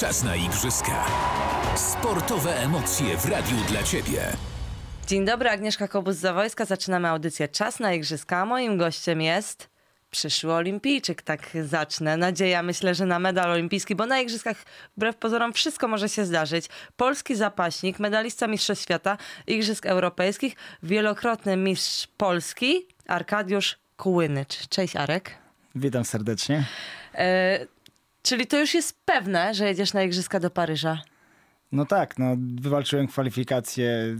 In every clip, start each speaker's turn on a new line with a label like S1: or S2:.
S1: Czas na igrzyska. Sportowe emocje w radiu dla Ciebie. Dzień dobry, Agnieszka Kobus-Zawojska. Zaczynamy audycję Czas na igrzyska. Moim gościem jest przyszły olimpijczyk, tak zacznę. Nadzieja myślę, że na medal olimpijski, bo na igrzyskach wbrew pozorom wszystko może się zdarzyć. Polski zapaśnik, medalista Mistrzostw Świata, Igrzysk Europejskich, wielokrotny mistrz Polski, Arkadiusz Kłynycz. Cześć Arek.
S2: Witam serdecznie.
S1: E, Czyli to już jest pewne, że jedziesz na igrzyska do Paryża.
S2: No tak, no, wywalczyłem kwalifikacje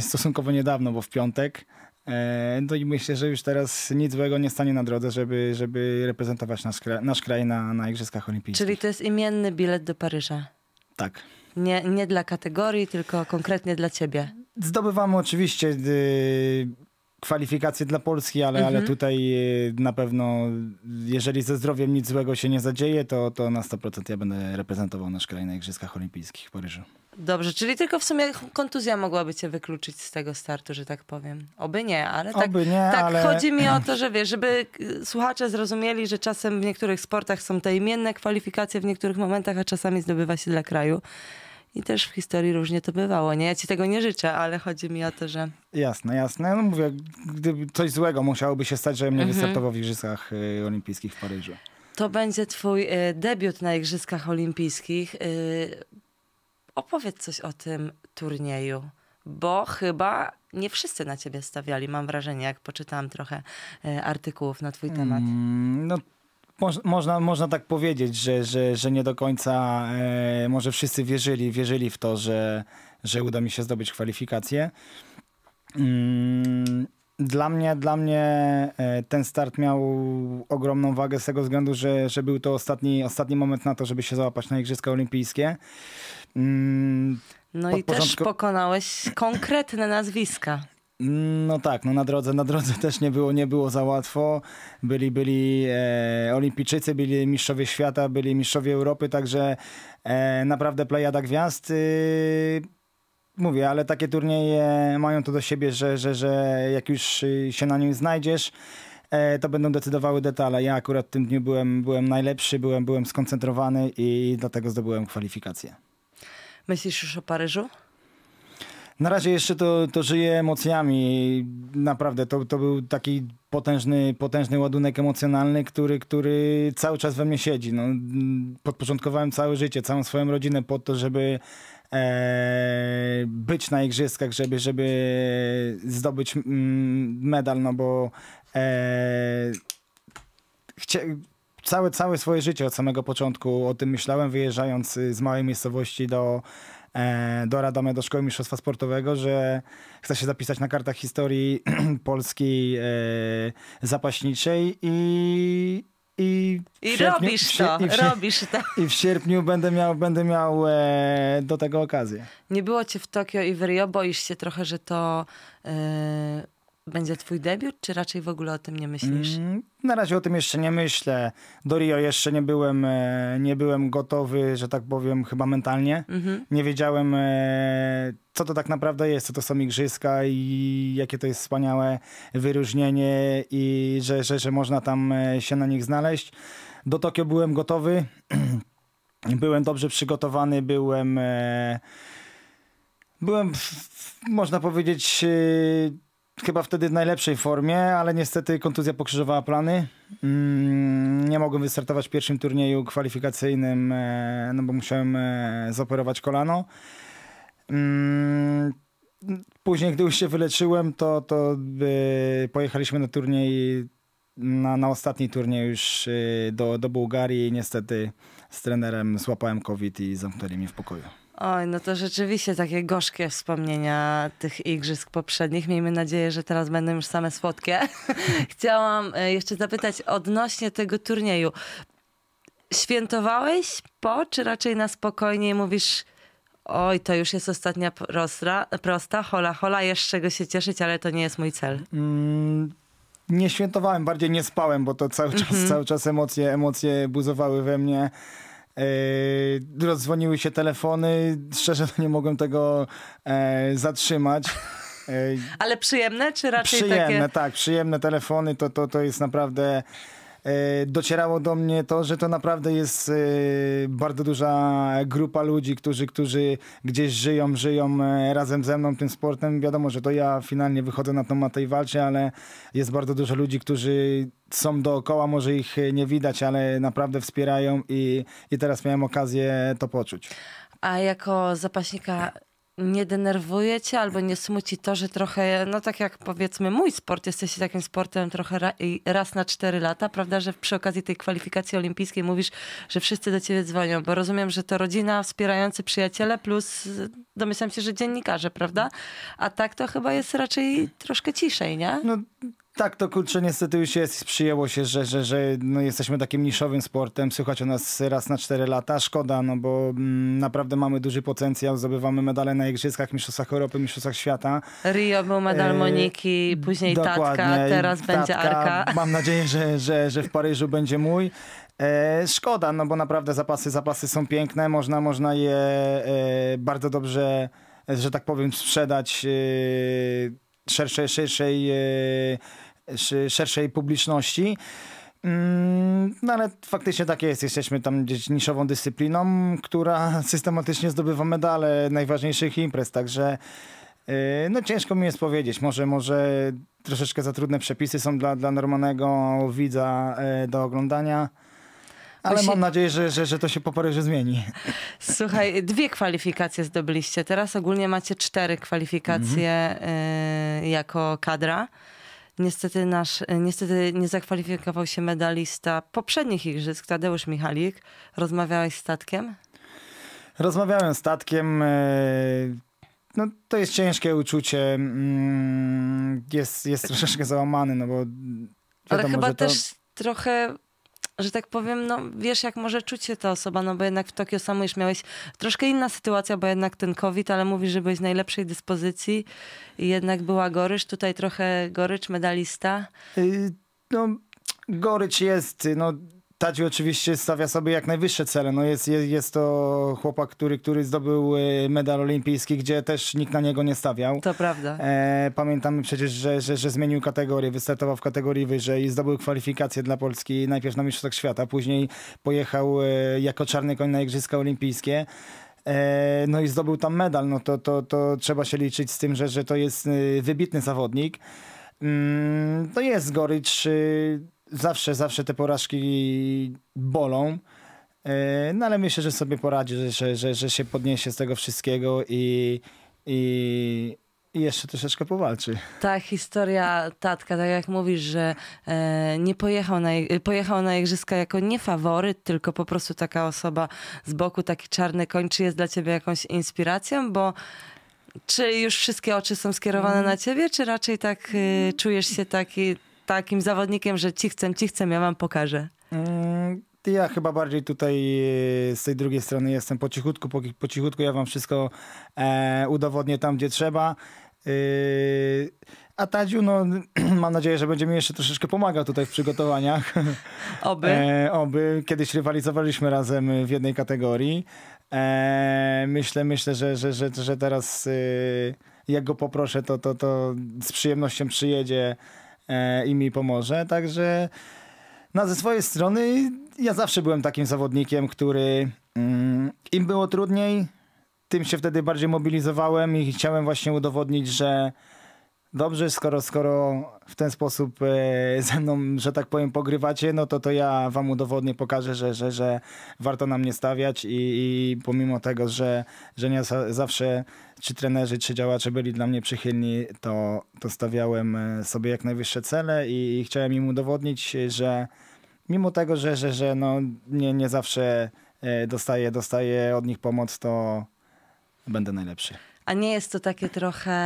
S2: stosunkowo niedawno, bo w piątek. E, no i myślę, że już teraz nic złego nie stanie na drodze, żeby, żeby reprezentować nasz, kraj, nasz kraj na, na Igrzyskach Olimpijskich. Czyli to jest imienny bilet do Paryża. Tak.
S1: Nie, nie dla kategorii, tylko konkretnie dla ciebie.
S2: Zdobywamy oczywiście y, kwalifikacje dla Polski, ale, mhm. ale tutaj e, na pewno, jeżeli ze zdrowiem nic złego się nie zadzieje, to, to na 100% ja będę reprezentował nasz kraj na Igrzyskach Olimpijskich w Paryżu.
S1: Dobrze, czyli tylko w sumie kontuzja mogłaby cię wykluczyć z tego startu, że tak powiem. Oby nie, ale tak, Oby nie, tak ale... chodzi mi o to, że wiesz, żeby e, słuchacze zrozumieli, że czasem w niektórych sportach są te imienne kwalifikacje w niektórych momentach, a czasami zdobywa się dla kraju. I też w historii różnie to bywało, nie? Ja ci tego nie życzę, ale chodzi mi o to, że...
S2: Jasne, jasne. No mówię, gdyby coś złego musiałoby się stać, żebym nie mhm. wystartował w Igrzyskach y, Olimpijskich w Paryżu.
S1: To będzie twój y, debiut na Igrzyskach Olimpijskich. Y, opowiedz coś o tym turnieju, bo chyba nie wszyscy na ciebie stawiali, mam wrażenie, jak poczytałam trochę artykułów na twój temat.
S2: Mm, no Moż, można, można tak powiedzieć, że, że, że nie do końca e, może wszyscy wierzyli, wierzyli w to, że, że uda mi się zdobyć kwalifikacje. Mm, dla mnie, dla mnie e, ten start miał ogromną wagę z tego względu, że, że był to ostatni, ostatni moment na to, żeby się załapać na Igrzyska Olimpijskie. Mm, no i porządku... też
S1: pokonałeś konkretne nazwiska.
S2: No tak, no na drodze, na drodze też nie było, nie było za łatwo. Byli, byli e, olimpijczycy, byli mistrzowie świata, byli mistrzowie Europy, także e, naprawdę plejada gwiazd. Y, mówię, ale takie turnieje mają to do siebie, że, że, że jak już się na nim znajdziesz, e, to będą decydowały detale. Ja akurat w tym dniu byłem, byłem najlepszy, byłem, byłem skoncentrowany i dlatego zdobyłem kwalifikację.
S1: Myślisz już o Paryżu?
S2: Na razie jeszcze to, to żyje emocjami. Naprawdę, to, to był taki potężny, potężny ładunek emocjonalny, który, który cały czas we mnie siedzi. No, podporządkowałem całe życie, całą swoją rodzinę po to, żeby e, być na igrzyskach, żeby, żeby zdobyć mm, medal, no bo e, chcia, całe, całe swoje życie od samego początku o tym myślałem, wyjeżdżając z małej miejscowości do E, do Radomia, do Szkoły Mistrzostwa Sportowego, że chce się zapisać na kartach historii polskiej zapaśniczej i, i, I sierpniu, robisz to, i robisz to. I w sierpniu będę miał, będę miał e, do tego okazję.
S1: Nie było cię w Tokio i w Rio, boisz się trochę, że to e, będzie twój debiut, czy raczej w ogóle o tym nie myślisz?
S2: Mm, na razie o tym jeszcze nie myślę. Do Rio jeszcze nie byłem, e, nie byłem gotowy, że tak powiem, chyba mentalnie. Mm -hmm. Nie wiedziałem, e, co to tak naprawdę jest, co to są igrzyska i jakie to jest wspaniałe wyróżnienie i że, że, że można tam e, się na nich znaleźć. Do Tokio byłem gotowy, byłem dobrze przygotowany, byłem... Byłem, można powiedzieć chyba wtedy w najlepszej formie, ale niestety kontuzja pokrzyżowała plany. Mm, nie mogłem wystartować w pierwszym turnieju kwalifikacyjnym, e, no bo musiałem e, zoperować kolano. Mm, później, gdy już się wyleczyłem, to, to e, pojechaliśmy na turniej, na, na ostatni turniej już do, do Bułgarii i niestety z trenerem złapałem COVID i zamknęli mnie w pokoju.
S1: Oj, no to rzeczywiście takie gorzkie wspomnienia tych igrzysk poprzednich. Miejmy nadzieję, że teraz będą już same słodkie. Chciałam e, jeszcze zapytać odnośnie tego turnieju. Świętowałeś po, czy raczej na spokojnie mówisz, oj, to już jest ostatnia prostra, prosta, hola, hola, jeszcze go się cieszyć, ale to nie jest mój cel.
S2: Mm, nie świętowałem, bardziej nie spałem, bo to cały czas, mm -hmm. cały czas emocje, emocje buzowały we mnie. Yy, rozdzwoniły się telefony, szczerze nie mogłem tego yy, zatrzymać. Yy,
S1: Ale przyjemne, czy raczej przyjemne, takie...
S2: tak, przyjemne telefony, to, to, to jest naprawdę E, docierało do mnie to, że to naprawdę jest e, bardzo duża grupa ludzi, którzy, którzy gdzieś żyją, żyją e, razem ze mną tym sportem. Wiadomo, że to ja finalnie wychodzę na tą matę i walczę, ale jest bardzo dużo ludzi, którzy są dookoła, może ich nie widać, ale naprawdę wspierają i, i teraz miałem okazję to poczuć.
S1: A jako zapaśnika nie denerwujecie albo nie smuci to, że trochę, no tak jak powiedzmy mój sport, jesteście takim sportem trochę ra, raz na cztery lata, prawda, że przy okazji tej kwalifikacji olimpijskiej mówisz, że wszyscy do ciebie dzwonią, bo rozumiem, że to rodzina, wspierający przyjaciele plus domyślam się, że dziennikarze, prawda? A tak to chyba jest raczej troszkę ciszej, nie? No
S2: tak, to kurczę niestety już jest, przyjęło się, że, że, że no, jesteśmy takim niszowym sportem, słychać o nas raz na 4 lata, szkoda, no bo mm, naprawdę mamy duży potencjał, zdobywamy medale na Igrzyskach, Mistrzostwach Europy, Mistrzostwach Świata.
S1: Rio był medal yy, Moniki, później Dokładnie. Tatka, teraz tatka, będzie Arka.
S2: Mam nadzieję, że, że, że w Paryżu będzie mój. E, szkoda, no bo naprawdę zapasy, zapasy są piękne, można, można je e, bardzo dobrze, że tak powiem, sprzedać e, szerszej, szerszej szerszej publiczności. Mm, no ale faktycznie takie jest. Jesteśmy tam gdzieś niszową dyscypliną, która systematycznie zdobywa medale najważniejszych imprez, także y, no ciężko mi jest powiedzieć. Może, może troszeczkę za trudne przepisy są dla, dla normalnego widza y, do oglądania. Ale mam nadzieję, że, że, że to się po Paryżu zmieni.
S1: Słuchaj, dwie kwalifikacje zdobyliście. Teraz ogólnie macie cztery kwalifikacje mhm. y, jako kadra. Niestety, nasz, e, niestety nie zakwalifikował się medalista poprzednich igrzysk, Tadeusz Michalik. Rozmawiałeś z statkiem?
S2: Rozmawiałem z statkiem. E, no, to jest ciężkie uczucie. Mm, jest, jest troszeczkę załamany, no bo. Wiadomo, Ale chyba to... też
S1: trochę że tak powiem, no wiesz, jak może czuć się ta osoba, no bo jednak w Tokio samo już miałeś troszkę inna sytuacja, bo jednak ten COVID, ale mówisz, że byłeś w najlepszej dyspozycji i jednak była gorycz, tutaj trochę gorycz medalista.
S2: Y, no, gorycz jest, y, no Tadzi oczywiście stawia sobie jak najwyższe cele. No jest, jest, jest to chłopak, który, który zdobył e, medal olimpijski, gdzie też nikt na niego nie stawiał. To prawda. E, pamiętamy przecież, że, że, że, zmienił kategorię, wystartował w kategorii wyżej i zdobył kwalifikacje dla Polski najpierw na Mistrzostwach Świata, później pojechał e, jako czarny koń na Igrzyska Olimpijskie e, no i zdobył tam medal, no to, to, to trzeba się liczyć z tym, że, że to jest wybitny zawodnik. Mm, to jest gorycz y, zawsze, zawsze te porażki bolą. E, no ale myślę, że sobie poradzi, że, że, że, się podniesie z tego wszystkiego i, i, i jeszcze troszeczkę powalczy.
S1: Ta historia tatka, tak jak mówisz, że e, nie pojechał na, pojechał na igrzyska jako nie faworyt, tylko po prostu taka osoba z boku, taki czarny koń, czy jest dla ciebie jakąś inspiracją? Bo czy już wszystkie oczy są skierowane mm. na ciebie, czy raczej tak y, czujesz się taki takim zawodnikiem, że ci chcę, ci chcę, ja wam pokażę?
S2: Mm, ja chyba bardziej tutaj e, z tej drugiej strony jestem po cichutku, po, po cichutku ja wam wszystko e, udowodnię tam, gdzie trzeba. E, a Tadziu, no, mam nadzieję, że będzie mi jeszcze troszeczkę pomagał tutaj w przygotowaniach. Oby. E, oby. Kiedyś rywalizowaliśmy razem w jednej kategorii. E, myślę, myślę, że, że, że, że teraz yy, jak go poproszę, to, to, to z przyjemnością przyjedzie. E, i mi pomoże. Także no, ze swojej strony ja zawsze byłem takim zawodnikiem, który mm, im było trudniej, tym się wtedy bardziej mobilizowałem i chciałem właśnie udowodnić, że dobrze, skoro, skoro w ten sposób e, ze mną, że tak powiem, pogrywacie, no to to ja wam udowodnię, pokażę, że, że, że warto na mnie stawiać i, i pomimo tego, że, że nie zawsze czy trenerzy, czy działacze byli dla mnie przychylni, to, to stawiałem e, sobie jak najwyższe cele i, i chciałem im udowodnić, że mimo tego, że, że, że no, nie, nie zawsze e, dostaję, dostaję od nich pomoc, to będę najlepszy.
S1: A nie jest to takie trochę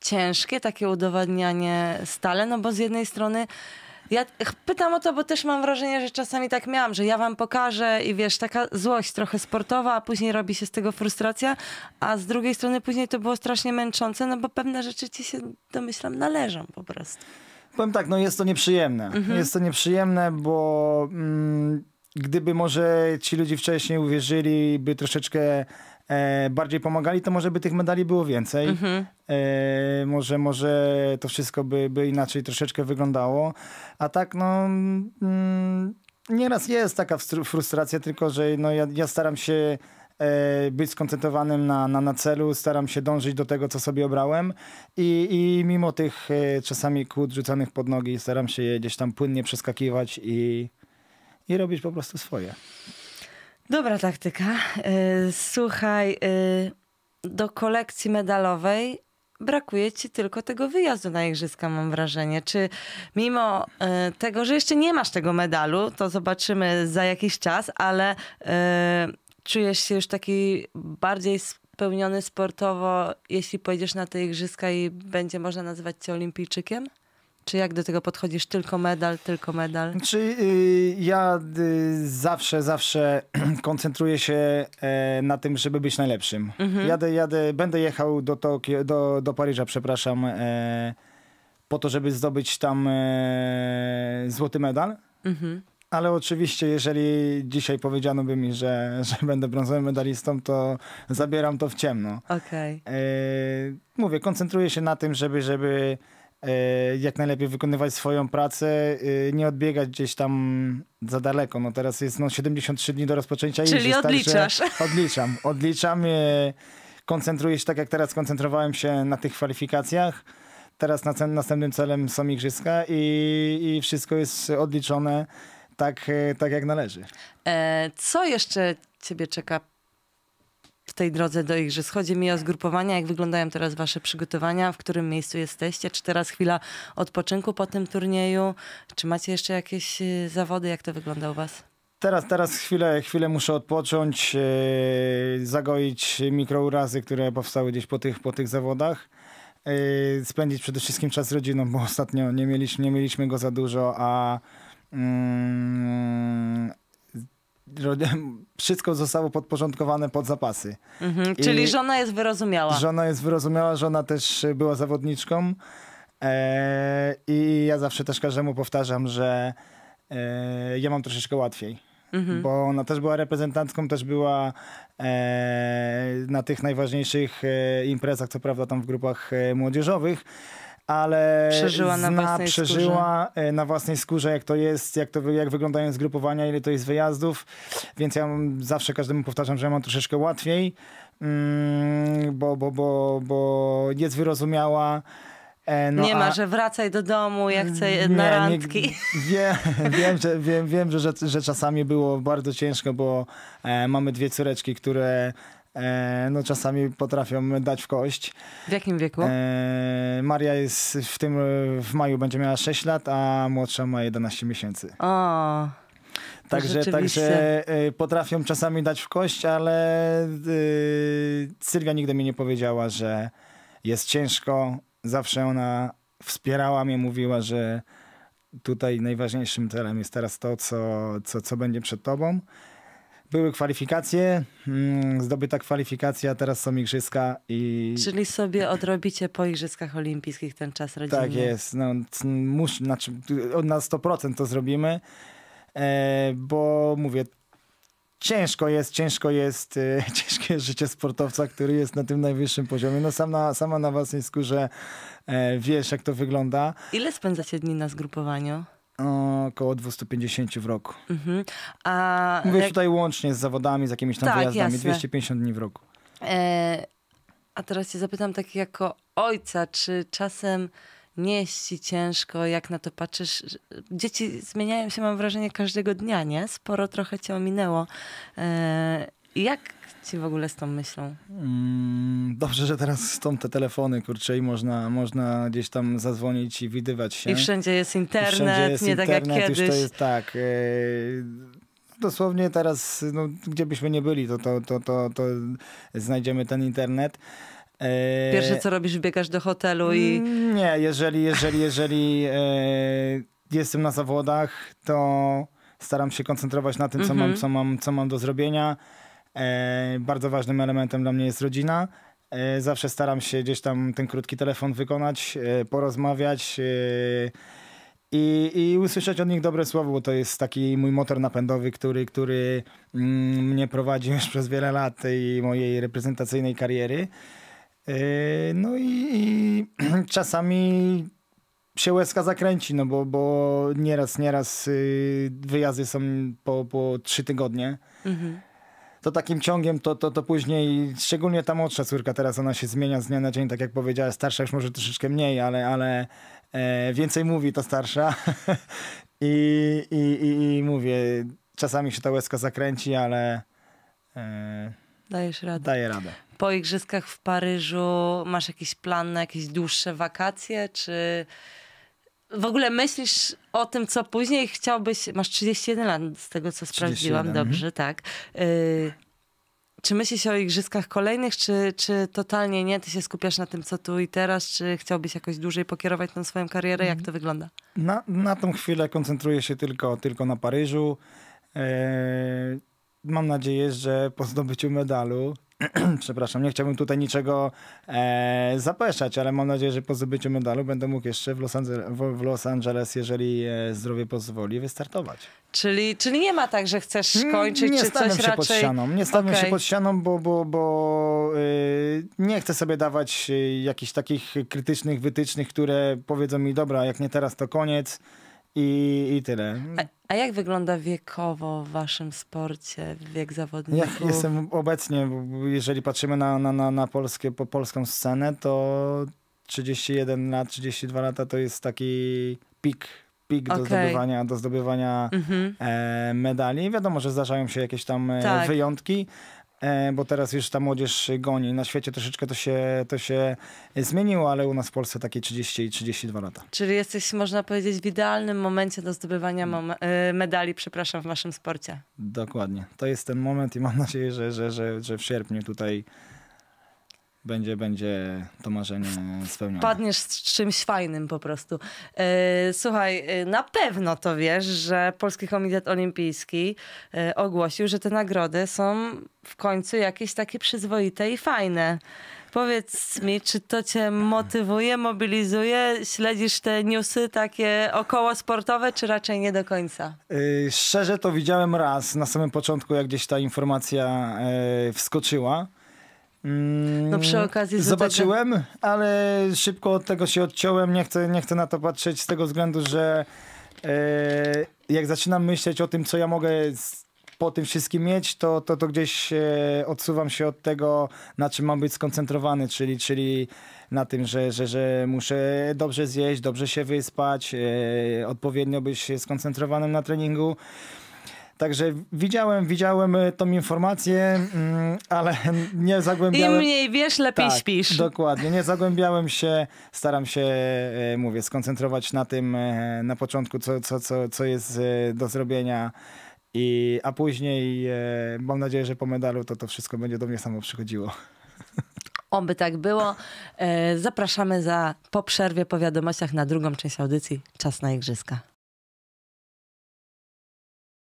S1: ciężkie takie udowadnianie stale, no bo z jednej strony ja pytam o to, bo też mam wrażenie, że czasami tak miałam, że ja wam pokażę i wiesz, taka złość trochę sportowa, a później robi się z tego frustracja, a z drugiej strony później to było strasznie męczące, no bo pewne rzeczy ci się, domyślam, należą
S2: po prostu. Powiem tak, no jest to nieprzyjemne. Mhm. Jest to nieprzyjemne, bo mm, gdyby może ci ludzie wcześniej uwierzyli, by troszeczkę e, bardziej pomagali, to może by tych medali było więcej. Mhm. E, może, może to wszystko by, by inaczej troszeczkę wyglądało. A tak, no. Mm, nieraz jest taka frustracja, tylko że no, ja, ja staram się e, być skoncentrowanym na, na, na celu, staram się dążyć do tego, co sobie obrałem i, i mimo tych e, czasami kłód rzucanych pod nogi staram się je gdzieś tam płynnie przeskakiwać i, i robić po prostu swoje.
S1: Dobra taktyka. Y, słuchaj, y, do kolekcji medalowej brakuje ci tylko tego wyjazdu na igrzyska, mam wrażenie. Czy mimo y, tego, że jeszcze nie masz tego medalu, to zobaczymy za jakiś czas, ale czujesz się już taki bardziej spełniony sportowo, jeśli pojedziesz na te igrzyska i będzie można nazywać cię olimpijczykiem? Czy jak do tego podchodzisz? Tylko medal, tylko medal? Czy znaczy,
S2: y, ja y, zawsze, zawsze koncentruję się y, na tym, żeby być najlepszym. Mhm. Jadę, jadę, będę jechał do, Tokio, do, do Paryża, przepraszam, e, po to, żeby zdobyć tam e, złoty medal. Mhm. Ale oczywiście, jeżeli dzisiaj powiedziano by mi, że, że będę brązowym medalistą, to zabieram to w ciemno. Okej. Mówię, koncentruję się na tym, żeby, żeby E, jak najlepiej wykonywać swoją pracę, e, nie odbiegać gdzieś tam za daleko. No teraz jest no 73 dni do rozpoczęcia Czyli tak, odliczasz. odliczam, odliczam. E, koncentruję się tak, jak teraz koncentrowałem się na tych kwalifikacjach. Teraz następnym celem są igrzyska i, i wszystko jest odliczone tak, tak jak należy.
S1: Co jeszcze ciebie czeka w tej drodze do Igrzysk. Chodzi mi o zgrupowania, jak wyglądają teraz wasze przygotowania, w którym miejscu jesteście, czy teraz chwila odpoczynku po tym turnieju, czy macie jeszcze jakieś y, zawody, jak to wygląda u was?
S2: Teraz, teraz chwilę, chwilę muszę odpocząć, y, zagoić mikrourazy, które powstały gdzieś po tych, po tych zawodach. Y, spędzić przede wszystkim czas z rodziną, bo ostatnio nie mieliśmy, nie mieliśmy go za dużo, a, mm, wszystko zostało podporządkowane pod zapasy. Mhm, czyli I żona
S1: jest wyrozumiała. Żona
S2: jest wyrozumiała, żona też e, była zawodniczką. E, I ja zawsze też każdemu powtarzam, że e, ja mam troszeczkę łatwiej. Mhm. Bo ona też była reprezentantką, też była e, na tych najważniejszych imprezach, co prawda tam w grupach młodzieżowych ale przeżyła, zna, na, własnej przeżyła e, na własnej skórze, jak to jest, jak, to, jak wyglądają zgrupowania, ile to jest wyjazdów, więc ja zawsze każdemu powtarzam, że ja mam troszeczkę łatwiej, mm, bo, bo, bo, bo jest wyrozumiała, e, no nie a... ma, że
S1: wracaj do domu, ja chcę nie, na randki.
S2: Nie, wiem, wiem, że, wiem, wiem że, że, czasami było bardzo ciężko, bo e, mamy dwie córeczki, które E, no czasami potrafią dać w kość. W jakim wieku? E, Maria jest w tym, w maju będzie miała 6 lat, a młodsza ma 11 miesięcy. O.
S1: Także, także
S2: e, potrafią czasami dać w kość, ale Sylwia nigdy mi nie powiedziała, że jest ciężko. Zawsze ona wspierała mnie, mówiła, że tutaj najważniejszym celem jest teraz to, co, co, co będzie przed tobą. Były kwalifikacje, mm, zdobyta kwalifikacja, teraz są igrzyska i...
S1: Czyli sobie odrobicie po igrzyskach olimpijskich ten czas rodzinny. Tak jest,
S2: no, mus, znaczy, na 100% to zrobimy, e, bo mówię, ciężko jest, ciężko jest, e, ciężkie życie sportowca, który jest na tym najwyższym poziomie. No sam na, sama na własnej skórze e, wiesz, jak to wygląda.
S1: Ile spędzacie dni na zgrupowaniu?
S2: Około 250 w roku. Mhm.
S1: A Mówisz jak...
S2: tutaj łącznie z zawodami, z jakimiś tam tak, wyjazdami. Jasne. 250 dni w roku.
S1: E... A teraz cię zapytam tak jako ojca, czy czasem nie jest ci ciężko, jak na to patrzysz? Dzieci zmieniają się, mam wrażenie, każdego dnia, nie? Sporo trochę cię ominęło. E jak ci w ogóle z tą myślą?
S2: Mm, dobrze, że teraz są te telefony, kurczę, i można, można gdzieś tam zadzwonić i widywać się. I wszędzie jest internet, wszędzie jest nie internet, tak jak kiedyś. Już to jest tak. E, dosłownie teraz, no, gdzie byśmy nie byli, to, to, to, to, to znajdziemy ten internet. E, Pierwsze co robisz, biegasz do hotelu i... Mm, nie, jeżeli, jeżeli, jeżeli e, jestem na zawodach, to staram się koncentrować na tym, co, mam, mhm. co, mam, co mam do zrobienia. E, bardzo ważnym elementem dla mnie jest rodzina. E, zawsze staram się gdzieś tam ten krótki telefon wykonać, e, porozmawiać. I, I, usłyszeć od nich dobre słowo, bo to jest taki mój motor napędowy, który, który mm, mnie prowadzi już przez wiele lat i mojej reprezentacyjnej kariery. No i, i czasami się łezka zakręci, no bo, bo nieraz, nieraz y, wyjazdy są po, po trzy tygodnie. Mhm to takim ciągiem, to, to, to później, szczególnie ta młodsza córka teraz, ona się zmienia z dnia na dzień, tak jak powiedziała, starsza już może troszeczkę mniej, ale, ale e, więcej mówi ta starsza I, i, i, I, mówię, czasami się ta łezka zakręci, ale e, Dajesz radę. daje radę.
S1: Po igrzyskach w Paryżu masz jakiś plan na jakieś dłuższe wakacje, czy w ogóle myślisz o tym, co później chciałbyś. Masz 31 lat, z tego co sprawdziłam, dobrze, mhm. tak. Y czy myślisz o igrzyskach kolejnych, czy, czy totalnie nie? Ty się skupiasz na tym, co tu i teraz? Czy chciałbyś jakoś dłużej pokierować tą swoją karierę? Jak mhm. to wygląda?
S2: Na, na tą chwilę koncentruję się tylko, tylko na Paryżu. Eee, mam nadzieję, że po zdobyciu medalu przepraszam, nie chciałbym tutaj niczego e, zapeszać, ale mam nadzieję, że po zdobyciu medalu będę mógł jeszcze w Los, Angeles, w, w Los Angeles, jeżeli e, zdrowie pozwoli, wystartować.
S1: Czyli, czyli nie ma tak, że chcesz mm, kończyć, nie czy coś się raczej... Pod ścianą, nie stawiam okay. się pod
S2: ścianą, bo, bo, bo y, nie chcę sobie dawać y, jakichś takich krytycznych wytycznych, które powiedzą mi, dobra, jak nie teraz, to koniec. I, i tyle.
S1: A, a, jak wygląda wiekowo w waszym sporcie, wiek zawodników? Ja jestem
S2: obecnie, jeżeli patrzymy na, na, na, na polskie, po polską scenę, to 31 lat, 32 lata to jest taki pik pik do zdobywania, do zdobywania mm -hmm. e, medali. Wiadomo, że zdarzają się jakieś tam e, tak. wyjątki, E, bo teraz już ta młodzież goni. Na świecie troszeczkę to się, to się zmieniło, ale u nas w Polsce takie 30 i 32 lata.
S1: Czyli jesteś, można powiedzieć, w idealnym momencie do zdobywania e, medali, przepraszam, w waszym sporcie.
S2: Dokładnie. To jest ten moment i mam nadzieję, że, że, że, że w sierpniu tutaj będzie, będzie to marzenie spełnione.
S1: Padniesz z czymś fajnym po prostu. E, słuchaj, e, na pewno to wiesz, że Polski Komitet Olimpijski e, ogłosił, że te nagrody są w końcu jakieś takie przyzwoite i fajne. Powiedz mi, czy to cię motywuje, mobilizuje? Śledzisz te newsy takie około sportowe, czy raczej nie do końca?
S2: Szczerze to widziałem raz na samym początku, jak gdzieś ta informacja wskoczyła. Mm, no przy okazji zobaczyłem, ale szybko od tego się odciąłem. Nie chcę, nie chcę na to patrzeć z tego względu, że e, jak zaczynam myśleć o tym, co ja mogę po tym wszystkim mieć, to, to, to gdzieś e, odsuwam się od tego, na czym mam być skoncentrowany, czyli, czyli na tym, że, że, że muszę dobrze zjeść, dobrze się wyspać, e, odpowiednio być skoncentrowanym na treningu. Także widziałem, widziałem y, tą informację, mm, ale nie zagłębiałem... Im mniej wiesz, lepiej tak, śpisz. Dokładnie, nie zagłębiałem się, staram się, y, mówię, skoncentrować na tym y, na początku, co, co, co, co jest do zrobienia. I, a później mam nadzieję, że po medalu to to wszystko będzie do mnie samo przychodziło.
S1: Oby tak było. E, zapraszamy za po przerwie po wiadomościach na drugą część audycji Czas na Igrzyska.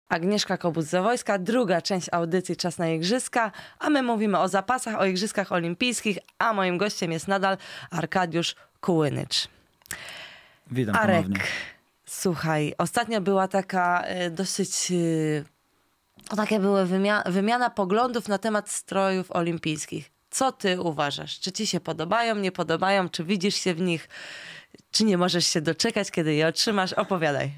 S1: Agnieszka Kobuz-Zawojska, druga część audycji Czas na Igrzyska, a my mówimy o zapasach, o Igrzyskach Olimpijskich, a moim gościem jest nadal Arkadiusz Kułynycz.
S2: Witam Arek, ponownie.
S1: słuchaj, ostatnio była taka e, dosyć... E, takie były wymiana, wymiana poglądów na temat strojów olimpijskich. Co ty uważasz? Czy ci się podobają, nie podobają? Czy widzisz się w nich? Czy nie możesz się doczekać, kiedy je otrzymasz? Opowiadaj.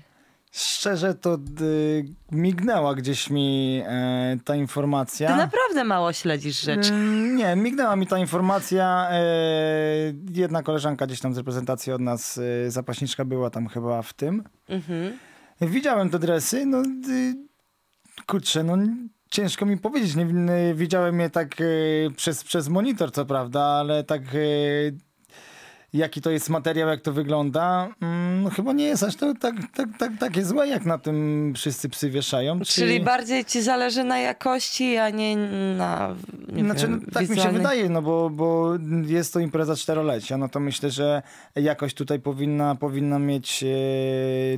S2: Szczerze to y, mignęła gdzieś mi y, ta informacja. Ty naprawdę mało śledzisz rzeczy. Y, nie, mignęła mi ta informacja. E, jedna koleżanka gdzieś tam z reprezentacji od nas, y, zapaśniczka była tam chyba w tym. Mhm. Widziałem te dresy, no y, kurczę, no ciężko mi powiedzieć. Nie, widziałem je tak y, przez, przez monitor, co prawda, ale tak jaki to jest materiał, jak to wygląda, mm, chyba nie jest aż to tak, tak, tak, takie złe, jak na tym wszyscy psy wieszają. Czyli, czyli bardziej
S1: ci zależy na jakości, a nie na. Nie znaczy, wiem, no, tak mi się wydaje,
S2: no bo, bo jest to impreza czterolecia, no to myślę, że jakość tutaj powinna, powinna mieć e,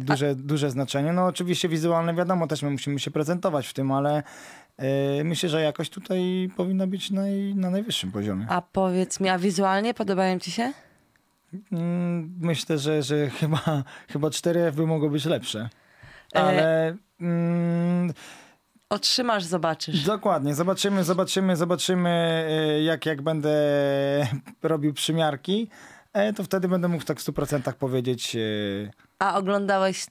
S2: duże, a... duże znaczenie. No oczywiście wizualne wiadomo, też my musimy się prezentować w tym, ale. E, myślę, że jakoś tutaj powinna być naj, na najwyższym poziomie.
S1: A powiedz mi, a wizualnie podobają ci się?
S2: Mm, myślę, że, że chyba, chyba 4F by mogło być lepsze. E, Ale. Mm, Otrzymasz, zobaczysz. Dokładnie, zobaczymy, zobaczymy, zobaczymy, e, jak, jak będę robił przymiarki. E, to wtedy będę mógł tak w 100% powiedzieć.
S1: A oglądałeś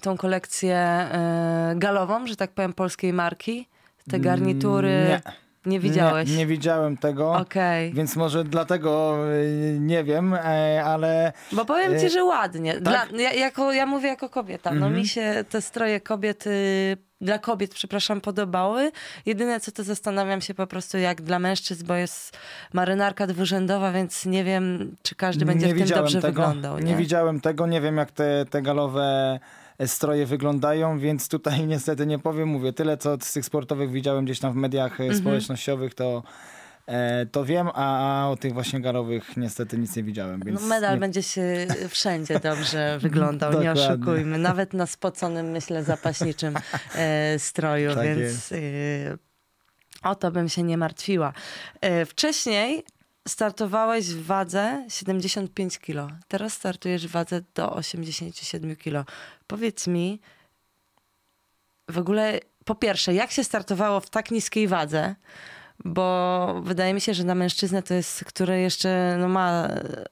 S1: tą kolekcję galową, że tak powiem, polskiej marki? Te mm, garnitury? Nie. Nie widziałeś. Nie, nie
S2: widziałem tego. Okay. Więc może dlatego y, nie wiem, e, ale. Bo powiem e, ci, że ładnie. Tak?
S1: Dla, ja, jako, ja mówię jako kobieta. No mhm. mi się
S2: te stroje kobiet y,
S1: dla kobiet, przepraszam, podobały. Jedyne co to zastanawiam się po prostu jak dla mężczyzn, bo jest marynarka dwurzędowa, więc nie wiem, czy każdy będzie nie w tym dobrze tego. wyglądał. Nie? nie
S2: widziałem tego, nie wiem jak te, te galowe stroje wyglądają, więc tutaj niestety nie powiem, mówię tyle, co z tych sportowych widziałem gdzieś tam w mediach e, mhm. społecznościowych, to e, to wiem, a, o tych właśnie garowych niestety nic nie widziałem. no medal nie...
S1: będzie się wszędzie dobrze wyglądał, nie oszukujmy. Nawet na spoconym, myślę, zapaśniczym e, stroju, tak więc o to bym się nie martwiła. wcześniej startowałeś w wadze 75 kilo, teraz startujesz w wadze do 87 kilo. Powiedz mi, w ogóle po pierwsze, jak się startowało w tak niskiej wadze? Bo wydaje mi się, że na mężczyznę to jest, który jeszcze no, ma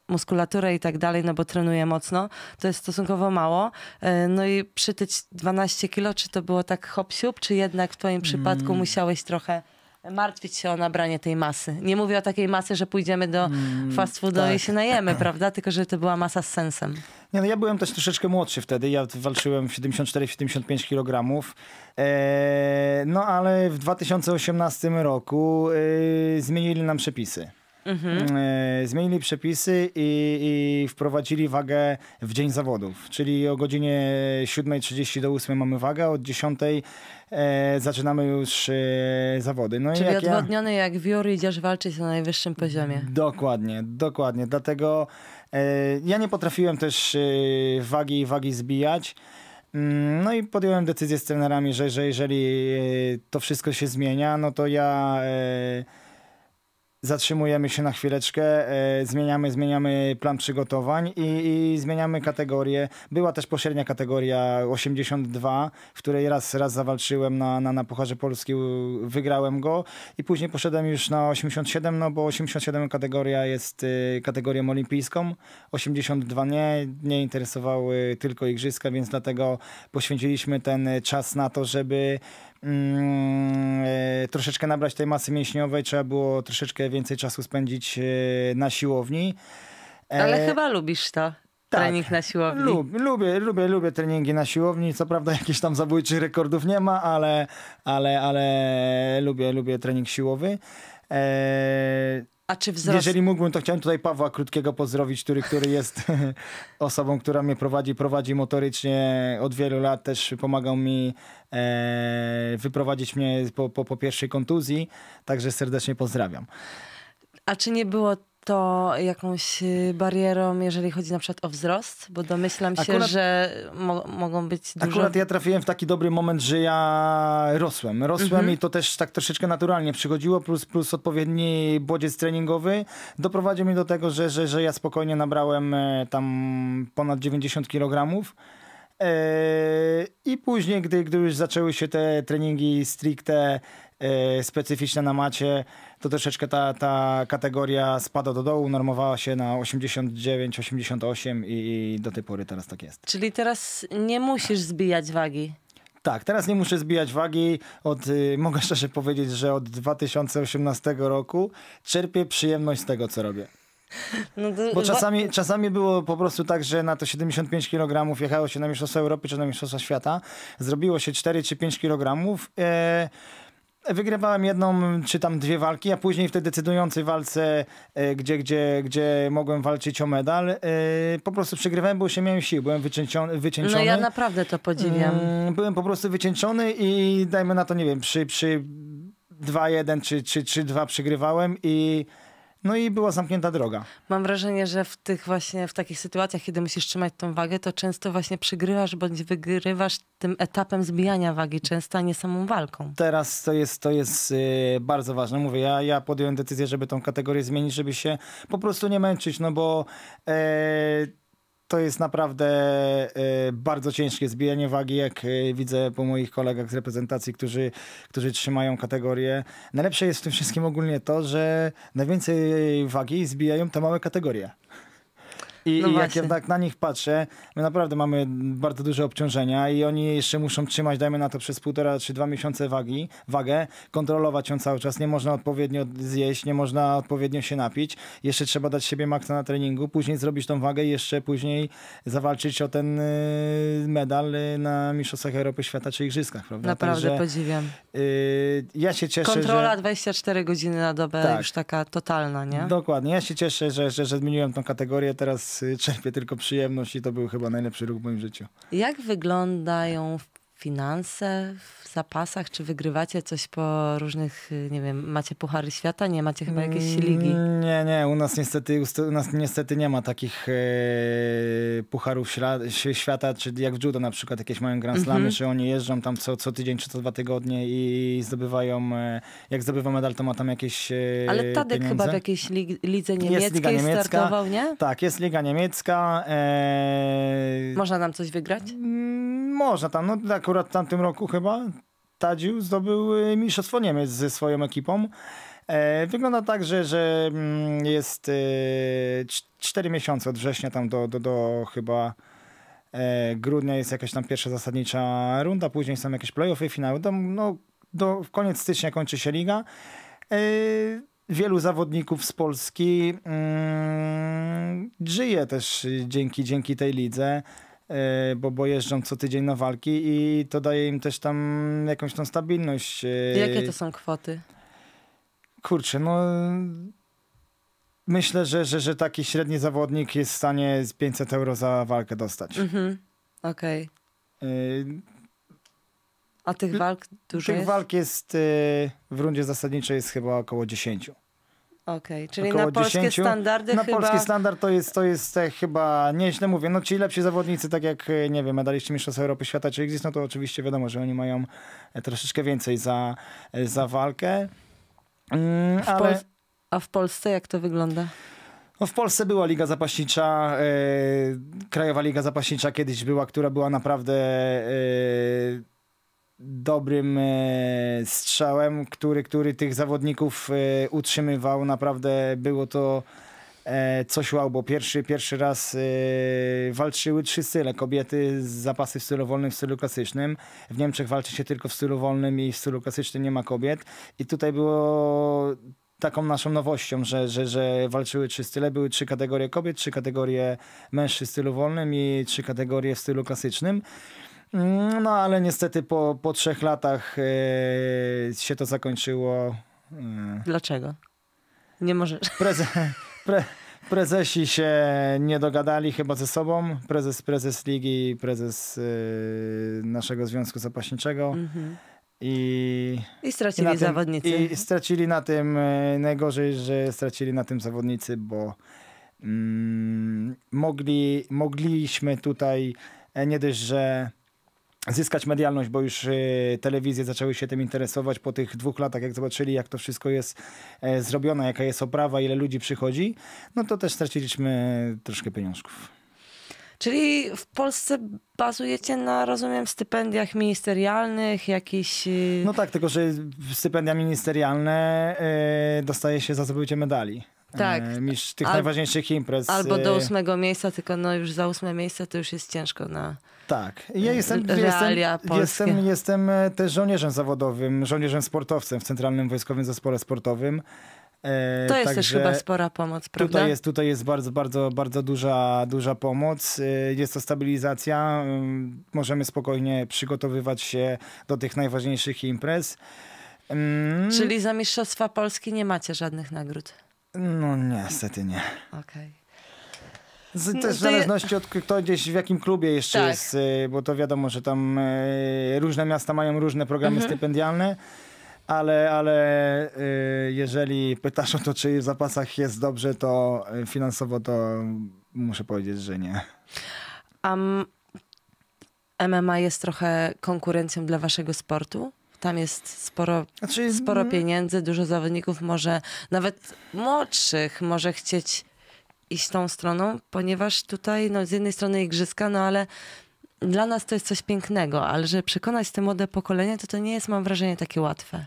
S1: muskulaturę i tak dalej, no bo trenuje mocno, to jest stosunkowo mało. E, no i przytyć 12 kilo, czy to było tak hop siup, czy jednak w twoim mm. przypadku musiałeś trochę martwić się o nabranie tej masy. Nie mówię o takiej masy, że pójdziemy do mm, fast foodu tak. i się najemy, prawda? Tylko, że to była masa z sensem.
S2: Nie, no ja byłem też troszeczkę młodszy wtedy. Ja walczyłem 74-75 kg. Eee, no ale w 2018 roku eee, zmienili nam przepisy. Mhm. E, zmienili przepisy i, i, wprowadzili wagę w dzień zawodów, czyli o godzinie 7.30 do 8 mamy wagę, od 10 e, zaczynamy już e, zawody. No czyli jak
S1: odwodniony ja... jak wiór idziesz walczyć
S2: na najwyższym poziomie. Dokładnie, dokładnie. Dlatego e, ja nie potrafiłem też e, wagi i wagi zbijać. Mm, no i podjąłem decyzję z trenerami, że, że jeżeli e, to wszystko się zmienia, no to ja zatrzymujemy się na chwileczkę, e, zmieniamy, zmieniamy plan przygotowań i, i, zmieniamy kategorię. Była też pośrednia kategoria 82, w której raz, raz zawalczyłem na, na, na Pucharze Polski, wygrałem go i później poszedłem już na 87, no bo 87 kategoria jest e, kategorią olimpijską, 82 nie, nie interesowały tylko igrzyska, więc dlatego poświęciliśmy ten czas na to, żeby Mm, e, troszeczkę nabrać tej masy mięśniowej, trzeba było troszeczkę więcej czasu spędzić e, na siłowni. E, ale chyba
S1: lubisz to. Tak. Trening
S2: na siłowni. Lub, lubię, lubię, lubię treningi na siłowni. Co prawda jakichś tam zabójczych rekordów nie ma, ale, ale, ale lubię, lubię trening siłowy. A czy wzrost... Jeżeli mógłbym, to chciałem tutaj Pawła Krótkiego pozdrowić, który, który jest osobą, która mnie prowadzi, prowadzi motorycznie od wielu lat, też pomagał mi e, wyprowadzić mnie po, po, po pierwszej kontuzji, także serdecznie pozdrawiam.
S1: A czy nie było to jakąś y, barierą, jeżeli chodzi na przykład o wzrost? Bo domyślam się, akurat, że mo mogą być dużo... Akurat
S2: ja trafiłem w taki dobry moment, że ja rosłem. Rosłem mhm. i to też tak troszeczkę naturalnie przychodziło, plus, plus odpowiedni bodziec treningowy doprowadził mnie do tego, że, że, że ja spokojnie nabrałem e, tam ponad 90 kilogramów. Eee, I później, gdy, gdy już zaczęły się te treningi stricte eee, specyficzne na macie, to troszeczkę ta, ta kategoria spada do dołu, normowała się na 89, 88 i, i do tej pory teraz tak jest.
S1: Czyli teraz nie musisz zbijać wagi.
S2: Tak, teraz nie muszę zbijać wagi. Od, y, mogę szczerze powiedzieć, że od 2018 roku czerpię przyjemność z tego, co robię.
S1: No to... Bo czasami,
S2: czasami było po prostu tak, że na to 75 kg jechało się na Mistrzostwa Europy czy na Mistrzostwa Świata, zrobiło się 4 czy 5 kg. E wygrywałem jedną czy tam dwie walki, a później w tej decydującej walce, e, gdzie, gdzie, gdzie mogłem walczyć o medal, e, po prostu przegrywałem, bo się miałem sił, byłem wycieńczony, No ja
S1: naprawdę to podziwiam.
S2: Mm, byłem po prostu wycieńczony i dajmy na to, nie wiem, przy, przy 2-1 czy, czy 3-2 przegrywałem i no i była zamknięta droga.
S1: Mam wrażenie, że w tych właśnie, w takich sytuacjach, kiedy musisz trzymać tą wagę, to często właśnie przygrywasz bądź wygrywasz tym etapem zbijania wagi często,
S2: a nie samą walką. Teraz to jest, to jest yy, bardzo ważne. Mówię, ja, ja podjąłem decyzję, żeby tą kategorię zmienić, żeby się po prostu nie męczyć, no bo... Yy, to jest naprawdę e, bardzo ciężkie zbijanie wagi, jak e, widzę po moich kolegach z reprezentacji, którzy, którzy trzymają kategorię. Najlepsze jest w tym wszystkim ogólnie to, że najwięcej wagi zbijają te małe kategorie. I, no i jak jednak na nich patrzę, my naprawdę mamy bardzo duże obciążenia i oni jeszcze muszą trzymać, dajmy na to przez półtora czy dwa miesiące wagi, wagę, kontrolować ją cały czas. Nie można odpowiednio zjeść, nie można odpowiednio się napić. Jeszcze trzeba dać siebie maksa na treningu, później zrobić tą wagę i jeszcze później zawalczyć o ten y, medal y, na Mistrzostwach Europy Świata czy Igrzyskach, prawda? Naprawdę Także, podziwiam. Y, ja się cieszę, Kontrola że...
S1: 24 godziny na dobę tak. już taka totalna, nie?
S2: Dokładnie. Ja się cieszę, że, że, że zmieniłem tą kategorię. Teraz Y, czerpię tylko przyjemność i to był chyba najlepszy ruch w moim życiu.
S1: Jak wyglądają finanse w zapasach? Czy wygrywacie coś po różnych, y, nie wiem, macie puchary świata? Nie, macie chyba jakieś mm, ligi?
S2: Nie, nie, u nas niestety, u nas niestety nie ma takich e, pucharów świata, czy jak w judo na przykład jakieś mają grand mhm. slamy, mm -hmm. czy oni jeżdżą tam co, co tydzień, czy co dwa tygodnie i zdobywają, e, jak zdobywa medal, to ma tam jakieś e, Ale Tadek pieniądze. chyba w
S1: jakiejś li lidze niemieckiej niemiecka, startował, nie?
S2: Tak, jest Liga Niemiecka. E, można tam coś wygrać? Mm, można tam, no tak akurat w tamtym roku chyba Tadziu zdobył e, mistrzostwo Niemiec ze swoją ekipą. E, wygląda tak, że, że mm, jest 4 e, miesiące od września tam do, do, do chyba grudnia jest jakaś tam pierwsza zasadnicza runda, później są jakieś playoffy, finały. Do, no, do koniec stycznia kończy się liga. Wielu zawodników z Polski mm, żyje też dzięki, dzięki tej lidze. E, bo, bo jeżdżą co tydzień na walki i to daje im też tam jakąś tą stabilność. E. Jakie to są kwoty? Kurczę, no... Myślę, że, że, że taki średni zawodnik jest w stanie z 500 euro za walkę dostać.
S1: Mhm. Okej.
S2: Okay. E, A tych walk dużo Tych jest? walk jest w rundzie zasadniczej jest chyba około 10. Okej, okay, czyli na polskie 10. standardy Na chyba... polski standard to jest, to jest e, chyba, nieźle mówię, no ci lepsi zawodnicy, tak jak, e, nie wiem, medaliści Mistrzostw Europy Świata czy Exist, no to oczywiście wiadomo, że oni mają e, troszeczkę więcej za, za walkę. Mm, ale... A w
S1: Polsce jak to wygląda?
S2: No w Polsce była Liga Zapaśnicza, yy, Krajowa Liga Zapaśnicza kiedyś była, która była naprawdę... Yy, dobrym e, strzałem, który, który tych zawodników e, utrzymywał. Naprawdę było to e, coś wow, bo pierwszy, pierwszy raz walczyły trzy style. Kobiety z zapasy w stylu wolnym, w stylu klasycznym. W Niemczech walczy się tylko w stylu wolnym i w stylu klasycznym nie ma kobiet. I tutaj było taką naszą nowością, że, że, że walczyły trzy style. Były trzy kategorie kobiet, trzy kategorie mężczyzn w stylu wolnym i trzy kategorie w stylu klasycznym. Mm, no ale niestety po, po trzech latach yy, się to zakończyło. Yy. Dlaczego? Nie możesz. Preze, pre, prezesi się nie dogadali chyba ze sobą. Prezes, prezes ligi, prezes yy, naszego związku zapaśniczego. Mhm. I, I stracili i tym, zawodnicy. I stracili na tym, e, najgorzej, że stracili na tym zawodnicy, bo mm, mogli, mogliśmy tutaj nie dość, że zyskać medialność, bo już e, telewizje zaczęły się tym interesować po tych dwóch latach, jak zobaczyli, jak to wszystko jest e, zrobione, jaka jest oprawa, ile ludzi przychodzi, no to też straciliśmy troszkę pieniążków.
S1: Czyli w Polsce bazujecie na, rozumiem, stypendiach ministerialnych, jakiś...
S2: E, no tak, tylko że stypendia ministerialne dostaje się za zdobycie medali tak. niż tych Al najważniejszych imprez. Albo do
S1: ósmego miejsca, tylko no już za ósme miejsce to już jest ciężko na... Tak. Ja jestem, jestem, jestem,
S2: jestem e, też żołnierzem zawodowym, żołnierzem sportowcem w Centralnym Wojskowym Zespole Sportowym. E, to jest też chyba spora pomoc, prawda? Tutaj jest, tutaj jest bardzo, bardzo, bardzo duża, duża pomoc. E, jest to stabilizacja. E, możemy spokojnie przygotowywać się do tych najważniejszych imprez. Mm. Czyli
S1: za Mistrzostwa Polski nie macie żadnych nagród?
S2: No niestety nie. Okej. Okay. Z, no, też w zależności od kto gdzieś w jakim klubie jeszcze tak. jest, y, bo to wiadomo, że tam y, różne miasta mają różne programy mhm. stypendialne. Ale, ale y, jeżeli pytasz o to, czy w zapasach jest dobrze, to finansowo to muszę powiedzieć, że nie.
S1: Um, MMA jest trochę konkurencją dla waszego sportu? Tam jest sporo, znaczy, sporo mm. pieniędzy, dużo zawodników może nawet młodszych może chcieć iść tą stroną, ponieważ tutaj no, z jednej strony igrzyska, no ale dla nas to jest coś pięknego, ale żeby przekonać te młode pokolenie, to to nie jest, mam wrażenie, takie łatwe.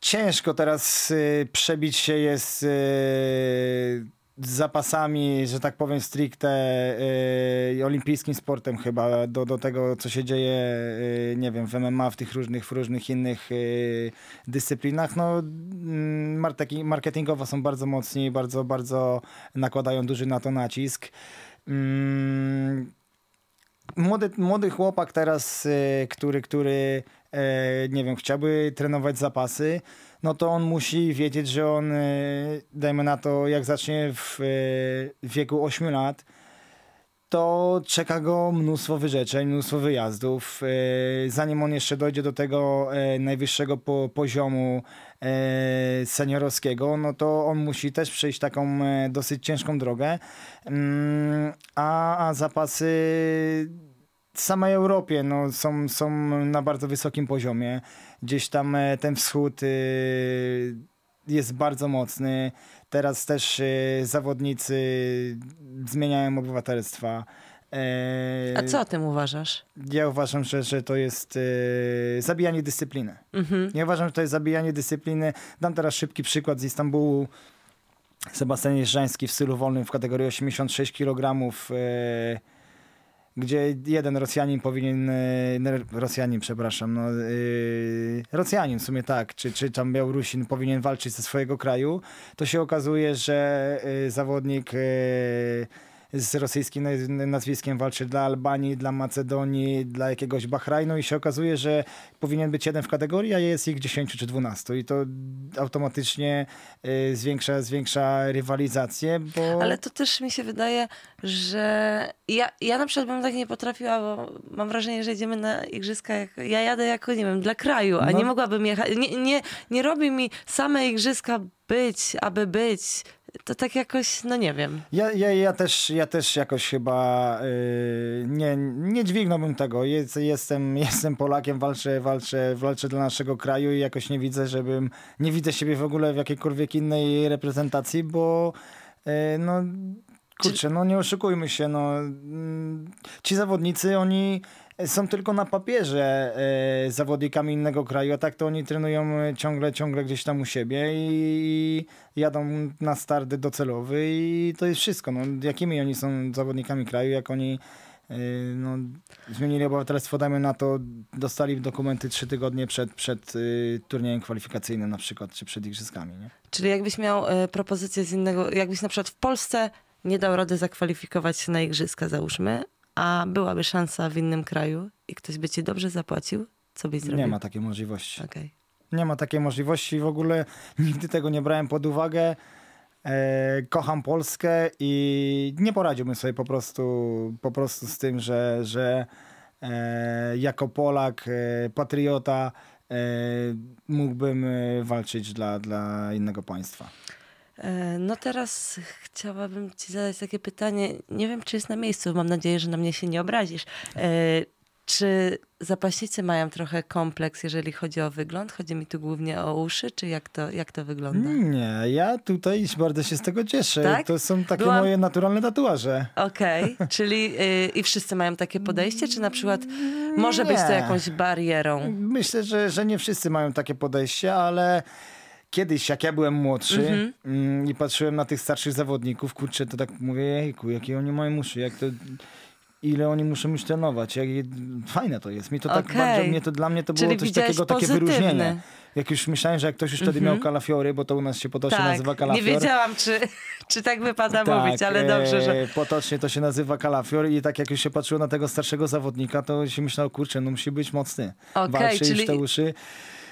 S2: Ciężko teraz y, przebić się jest y, z zapasami, że tak powiem, stricte yy, olimpijskim sportem chyba, do, do tego, co się dzieje, yy, nie wiem, w MMA, w tych różnych, w różnych innych yy, dyscyplinach, no mm, marteki, marketingowo są bardzo mocni, bardzo, bardzo nakładają duży na to nacisk. Mm, młody, młody chłopak teraz, y, który, który E, nie wiem, chciałby trenować zapasy, no to on musi wiedzieć, że on, e, dajmy na to, jak zacznie w e, wieku 8 lat, to czeka go mnóstwo wyrzeczeń, mnóstwo wyjazdów. Zanim on jeszcze dojdzie do tego najwyższego poziomu seniorowskiego, no to on musi też przejść taką dosyć ciężką drogę. Mm, a, a zapasy samej Europie no, są, są na bardzo wysokim poziomie. Gdzieś tam e, ten wschód e, jest bardzo mocny. Teraz też e, zawodnicy zmieniają obywatelstwa. A co o tym uważasz? Ja uważam, że, że to jest e, zabijanie dyscypliny. Mhm. Ja uważam, że to jest zabijanie dyscypliny. Dam teraz szybki przykład z Istambułu. Sebastian Jeżdżański w stylu wolnym w kategorii 86 kg. E, gdzie jeden Rosjanin powinien, e, Rosjanin, przepraszam, no, yy, Rosjanin w sumie tak, czy, czy tam Białorusin powinien walczyć ze swojego kraju, to się okazuje, że e, zawodnik yy, z rosyjskim nazwiskiem walczy dla Albanii, dla Macedonii, dla jakiegoś Bahrajnu i się okazuje, że powinien być jeden w kategorii, a jest ich 10 czy 12 i to automatycznie y, zwiększa, zwiększa rywalizację, bo... Ale to
S1: też mi się wydaje, że ja, ja na przykład bym tak nie potrafiła, bo mam wrażenie, że jedziemy na igrzyska, jak... ja jadę jako, nie wiem, dla kraju, a no. nie mogłabym jechać, nie, nie, nie robi mi same igrzyska być, aby być, to tak jakoś, no nie wiem.
S2: Ja, ja, ja, też, ja też jakoś chyba yy, nie, nie dźwignąłbym tego. Jest, jestem, jestem Polakiem, walczę, walczę, walczę dla naszego kraju i jakoś nie widzę, żebym, nie widzę siebie w ogóle w jakiejkolwiek innej reprezentacji, bo yy, no kurczę, no nie oszukujmy się, no mm, ci zawodnicy, oni są tylko na papierze e, zawodnikami innego kraju, a tak to oni trenują ciągle, ciągle gdzieś tam u siebie i jadą na stardy docelowy i to jest wszystko. No, jakimi oni są zawodnikami kraju, jak oni e, no, zmienili obywatelstwo, dajmy na to, dostali dokumenty trzy tygodnie przed, przed e, turniejem kwalifikacyjnym na przykład, czy przed igrzyskami. Nie?
S1: Czyli jakbyś miał propozycję z innego, jakbyś na przykład w Polsce nie dał rady zakwalifikować się na igrzyska, załóżmy, a byłaby szansa w innym kraju i ktoś by ci dobrze zapłacił, co byś zrobił? Nie ma takiej
S2: możliwości. Okay. Nie ma takiej możliwości, w ogóle nigdy tego nie brałem pod uwagę. E, kocham Polskę i nie poradziłbym sobie po prostu, po prostu z tym, że, że e, jako Polak, e, patriota e, mógłbym e, walczyć dla, dla innego państwa.
S1: E, no teraz chciałabym Ci zadać takie pytanie. Nie wiem, czy jest na miejscu. Mam nadzieję, że na mnie się nie obrazisz. E, czy zapaśnicy mają trochę kompleks, jeżeli chodzi o wygląd? Chodzi mi tu głównie o uszy, czy jak to, jak to wygląda?
S2: Nie, ja tutaj bardzo się z tego cieszę. Tak? To są takie Byłam... moje naturalne tatuaże.
S1: Okej, okay. czyli yy, i wszyscy mają takie podejście, czy na przykład może nie. być to jakąś barierą?
S2: Myślę, że, że nie wszyscy mają takie podejście, ale kiedyś, jak ja byłem młodszy mhm. mm -hmm. i patrzyłem na tych starszych zawodników, kurczę, to tak mówię, jejku, jakie oni mają uszy, jak to... Ile oni muszą już trenować, jak, fajne to jest. Mi to okay. tak bardzo, mnie to, dla mnie to było Czyli coś takiego, pozytywne. takie wyróżnienie. Jak już myślałem, że jak ktoś już wtedy mm -hmm. miał mhm. kalafiory, bo to u nas się potocznie tak. nazywa kalafior. Nie wiedziałam,
S1: czy, czy tak wypada tak, mówić, ale e, dobrze, że...
S2: Potocznie to się nazywa kalafior i tak jak już się patrzyło na tego starszego zawodnika, to się myślał kurczę, no musi być mocny. Okay, Walczy czyli... już te uszy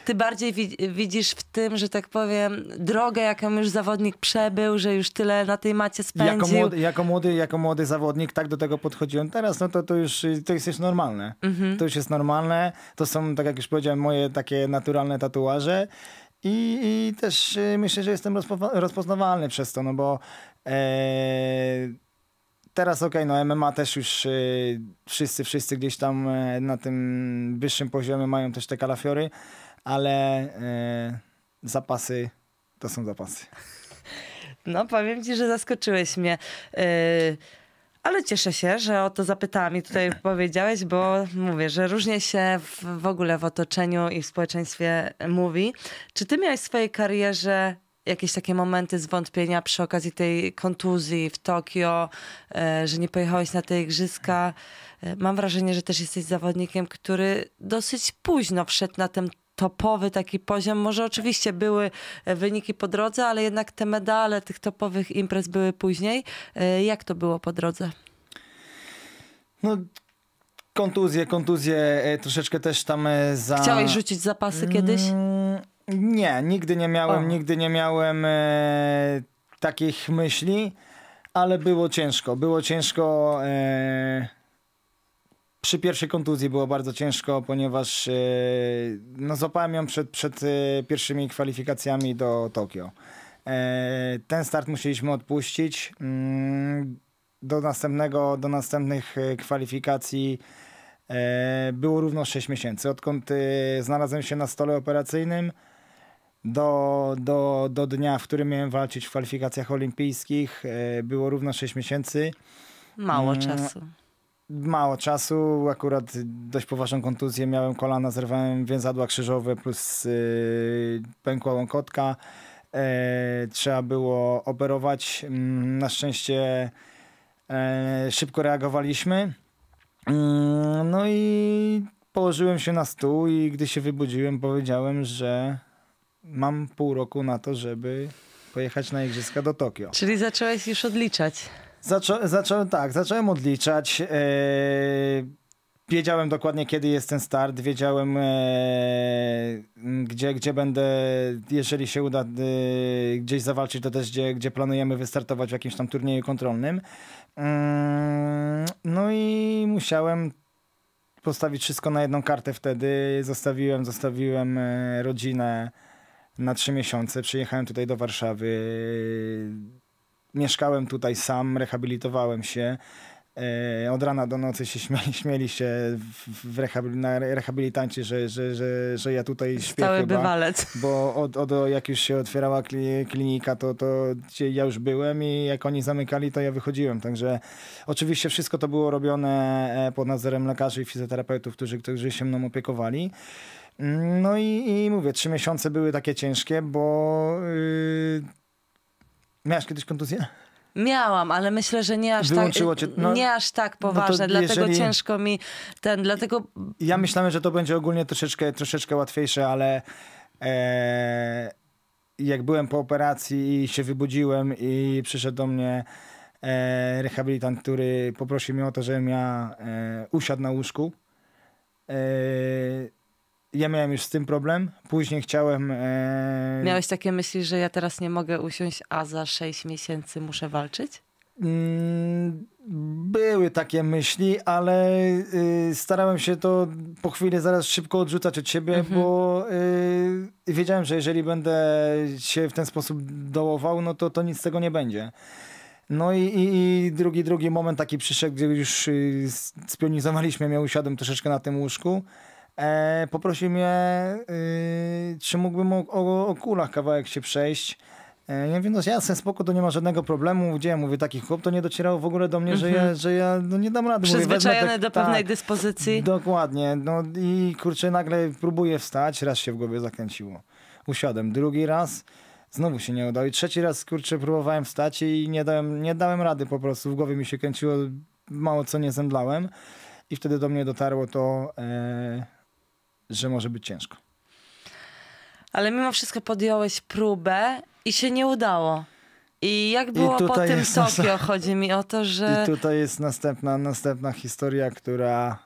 S1: ty bardziej wi widzisz w tym, że tak powiem, drogę, jaką już zawodnik przebył, że już tyle na tej macie spędził. Jako młody,
S2: jako młody, jako młody zawodnik tak do tego podchodziłem. Teraz no to, to już to jest, jest normalne. Mhm. To już jest normalne. To są, tak jak już powiedziałem, moje takie naturalne tatuaże. I, i też y, myślę, że jestem rozpoznawalny przez to, no bo e, teraz okej, no MMA też już y, wszyscy, wszyscy gdzieś tam e, na tym wyższym poziomie mają też te kalafiory, ale e, zapasy to są zapasy. No, powiem ci, że zaskoczyłeś mnie. E, ale cieszę się, że
S1: o to zapytałam i tutaj powiedziałeś, bo mówię, że różnie się w, w ogóle w otoczeniu i w społeczeństwie mówi. Czy ty miałeś w swojej karierze jakieś takie momenty zwątpienia przy okazji tej kontuzji w Tokio, e, że nie pojechałeś na te igrzyska. E, mam wrażenie, że też jesteś zawodnikiem, który dosyć późno wszedł na ten topowy taki poziom. Może oczywiście były e, wyniki po drodze, ale jednak te medale tych topowych imprez były później. E, jak to było po drodze?
S2: No, kontuzje, kontuzje, e, troszeczkę też tam za... Chciałeś rzucić
S1: zapasy kiedyś? Mm, nie, nigdy nie miałem, o.
S2: nigdy nie miałem e, takich myśli, ale było ciężko. Było ciężko... E przy pierwszej kontuzji było bardzo ciężko, ponieważ e, no, złapałem ją przed, przed e, pierwszymi kwalifikacjami do Tokio. E, ten start musieliśmy odpuścić. Mm, do, następnego, do następnych kwalifikacji było równo 6 miesięcy. Odkąd znalazłem się na stole operacyjnym do, do, do dnia, w którym miałem walczyć w kwalifikacjach olimpijskich, było równo 6 miesięcy. Mało mm, czasu mało czasu, akurat dość poważną kontuzję, miałem kolana, zerwałem więzadła krzyżowe plus yy, pękła łąkotka. E, trzeba było operować. Mm, na szczęście e, szybko reagowaliśmy. Mm, no i położyłem się na stół i gdy się wybudziłem powiedziałem, że mam pół roku na to, żeby pojechać na igrzyska do Tokio. Czyli zacząłeś już odliczać. Zaczą, zacząłem tak, zacząłem odliczać. Yy, wiedziałem dokładnie, kiedy jest ten start, wiedziałem, yy, gdzie, gdzie będę, jeżeli się uda yy, gdzieś zawalczyć, to też gdzie, gdzie planujemy wystartować w jakimś tam turnieju kontrolnym. Mm, no i musiałem postawić wszystko na jedną kartę wtedy. Zostawiłem, zostawiłem rodzinę na trzy miesiące. Przyjechałem tutaj do Warszawy mieszkałem tutaj sam, rehabilitowałem się. E, od rana do nocy się śmieli, śmieli się w rehabil na rehabilitanci, że, że, że, że ja tutaj śpię Stały chyba, bywalec. Bo od, od, jak już się otwierała klinika, to, to ja już byłem i jak oni zamykali, to ja wychodziłem. Także oczywiście wszystko to było robione e, pod nadzorem lekarzy i fizjoterapeutów, którzy, którzy się mną opiekowali. Mm, no i, i mówię, trzy miesiące były takie ciężkie, bo... Yy, Miałaś kiedyś kontuzję?
S1: Miałam, ale myślę, że nie aż tak- Wyłączyło tak, no, nie aż tak no poważne, no dlatego jeżeli... ciężko mi ten, dlatego...
S2: Ja myślałem, że to będzie ogólnie troszeczkę, troszeczkę łatwiejsze, ale e, jak byłem po operacji i się wybudziłem i przyszedł do mnie e, rehabilitant, który poprosił mnie o to, żebym ja e, usiadł na łóżku, e, ja miałem już z tym problem. Później chciałem. E... Miałeś
S1: takie myśli, że ja teraz nie mogę usiąść, a za 6 miesięcy muszę walczyć?
S2: Mm, były takie myśli, ale y, starałem się to po chwili zaraz szybko odrzucać od siebie, mhm. bo y, wiedziałem, że jeżeli będę się w ten sposób dołował, no to, to nic z tego nie będzie. No i, i, i drugi, drugi moment taki przyszedł, gdzie już y, spionizowaliśmy, ja usiadłem troszeczkę na tym łóżku. E, poprosił mnie, y, czy mógłbym o, o, o kulach kawałek się przejść. E, ja mówię, no jasne, spoko, to nie ma żadnego problemu. Gdzie ja mówię, taki chłop to nie docierało w ogóle do mnie, że ja, mhm. że ja no nie dam rady. Przyzwyczajony mówię, do tak, pewnej dyspozycji. Dokładnie. No i kurczę, nagle próbuję wstać, raz się w głowie zakręciło. Usiadłem. Drugi raz znowu się nie udało. I trzeci raz, kurczę, próbowałem wstać i nie dałem, nie dałem rady po prostu. W głowie mi się kręciło, mało co nie zemdlałem. I wtedy do mnie dotarło to, e, że może być ciężko.
S1: Ale mimo wszystko podjąłeś próbę i się nie udało. I jak było I po tym Tokio?
S2: Chodzi mi o to, że... I tutaj jest następna, następna historia, która